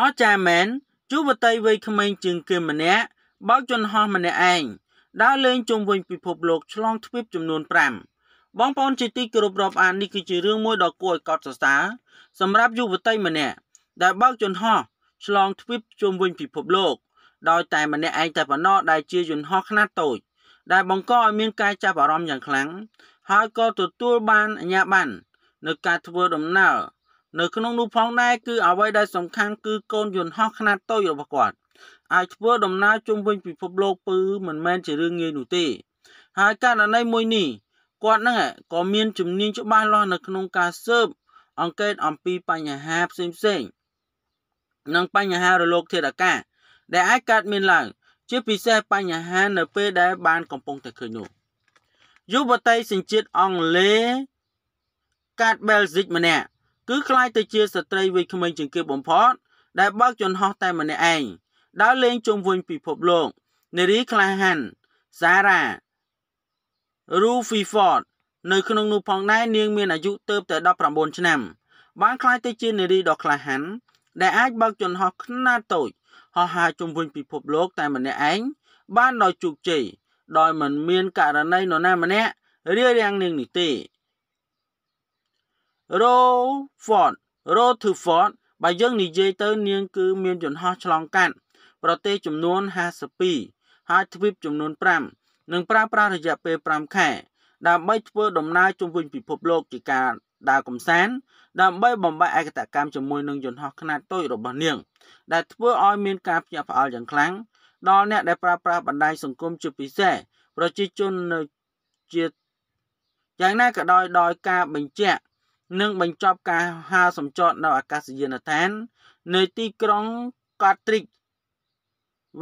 អស្ចារ្យមែនយុវតីវ័យក្មេងជាងគេម្នាក់បោកជនហោះម្នាក់ឯងដើរលេងជុំវិញពិភពលោកឆ្លងទ្វីបចំនួន5បងប្អូនជាទីគោរពរាប់អាននេះគឺជារឿងមួយដ៏គួរឲ្យកត់សរសើរសម្រាប់យុវតីម្នាក់ដែលបោកជនហោះឆ្លងទ្វីបជុំវិញពិភពលោកដោយតែម្នាក់ឯងតែប៉ុណ្ណោះដែលជាយន្តហោះខ្នាតតូចដែលបង្កឲ្យមានការចាប់អារម្មណ៍យ៉ាងខ្លាំងហើយក៏ទទួលបានអាជ្ញាប័ណ្ណនៅការធ្វើដំណើរនៅក្នុងនោះផងដែរគឺអ្វីដែលសំខាន់គឺកូនយន្តហោះខ្នាតតូចរបស់គាត់អាចធ្វើដំណើរជុំវិញ ពិភពលោកគឺមិនមែនជារឿងងាយនោះទេ ហើយករណីមួយនេះគាត់ហ្នឹងក៏មាន ជំនាញច្បាស់លាស់នៅក្នុងការស៊ើបអង្កេតអំពីបញ្ហាផ្សេងផ្សេងនិងបញ្ហារលកធាតុអាកាសដែលអាចកើតមានឡើង ជាពិសេសបញ្ហានៅពេលដែលបានកំពុងតែឃើញនោះយុវតីសញ្ជាតិអង់គ្លេសកាតបែលហ្សិកម្នាក់គឺคล้ายទៅជាស្ត្រីវ័យក្មេងជាងគេបំផុត ដែលបើកយន្តហោះតែម្នាក់ឯងដើរលេងជុំវិញពិភពលោកនារីក្លាហានសារ៉ារូហ្វីហ្វតនៅ ក្នុងនោះផងដែរនាង មានអាយុទៅតែ19ឆ្នាំ បានក្លាយទៅជានារីដ៏ក្លាហានដែលអាចបើកយន្តហោះខ្នាតតូចហោះហើរជុំវិញពិភពលោកតែម្នាក់ឯងបានដោយជោគជ័យដោយមិនមានករណីនរណាម្នាក់រារាំងនាងនេះទេរ៉ូហ្វតរ៉ូធឺហ្វតបើយើងនិយាយទៅ នាងគឺមានយន្តហោះឆ្លងកាត់ប្រទេសចំនួន52ហើយទ្វីបចំនួន5និងប្រើប្រាស់រយៈពេល5ខែដើម្បីធ្វើដំណើរជុំវិញពិភពលោកជាការ ដើរកំសាន្តដើម្បីបំផាក់ឯកតកម្មជាមួយនឹងយន្តហោះខ្នាតតូចរបស់នាង ដែលធ្វើឲ្យមានការភ្ញាក់ផ្អើលយ៉ាងខ្លាំងដល់អ្នកដែលប្រើប្រាស់បណ្ដាញសង្គមជាពិសេស ប្រជាជននៅជាយ៉ាងណាក៏ដោយ ដោយការបញ្ជាក់និងបញ្ចប់ការហាលសម្ចតនៅអាកាសយានដ្ឋាននៅទីក្រុង Cardiff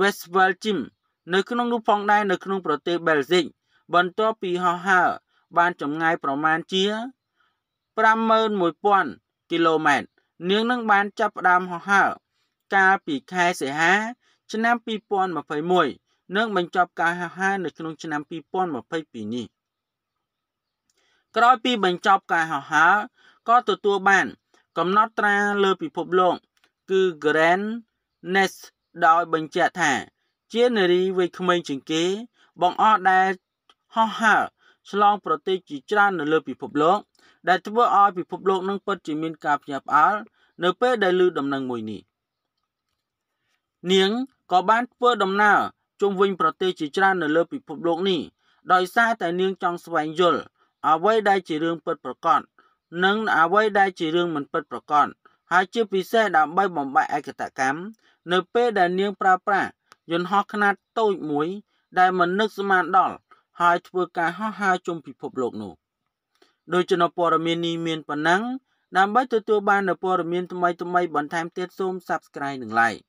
Westphalia នៅក្នុងនោះផងដែរនៅក្នុង ប្រទេសបែលហ្សិកបន្ទាប់ពីហោះហើរបានចម្ងាយប្រមាណជា51000គីឡូម៉ែត្រនាងនឹងបានចាប់ផ្ដើមហោះហើរកាលពីខែសីហា ឆ្នាំ2021និងបញ្ចប់ការហោះហើរនៅ ក្នុងឆ្នាំ2022នេះ។ក្រោយពីបញ្ចប់ការហោះហើរក៏ទទួលបានកំណត់ត្រាលើពិភពលោកគឺ Grand Ness ដោយបញ្ជាក់ថាជានារីវ័យក្មេងជាងគេ បងអស់ដែលហោះហើរឆ្លងប្រទេសជាច្រើននៅលើពិភពលោក ដែលធ្វើឲ្យពិភពលោកនឹងពិតជាមានការភ្ញាក់ផ្អើលនៅពេលដែលឮដំណឹងមួយនេះនាងក៏បានធ្វើដំណើរជុំវិញប្រទេសជាច្រើននៅលើពិភពលោកនេះដោយសារតែនាងចង់ស្វែងយល់អ្វីដែលជារឿងពិតប្រាកដនិងអ្វីដែលជារឿងមិនពិតប្រាកដហើយជាពិសេសដើម្បីបំបាក់ឯកតកម្មនៅ ពេលដែលនាងប្រើប្រាស់យន្តហោះខ្នាតតូចមួយ ដែលមិននឹកស្មានដល់ហើយធ្វើការហោះហើរជុំពិភពលោកនោះដោយចំណព័រមាននេះមានប៉ុណ្ណឹងដើម្បីទទួលបាននូវព័ត៌មានថ្មីៗបន្ថែមទៀតសូម Subscribe និង Like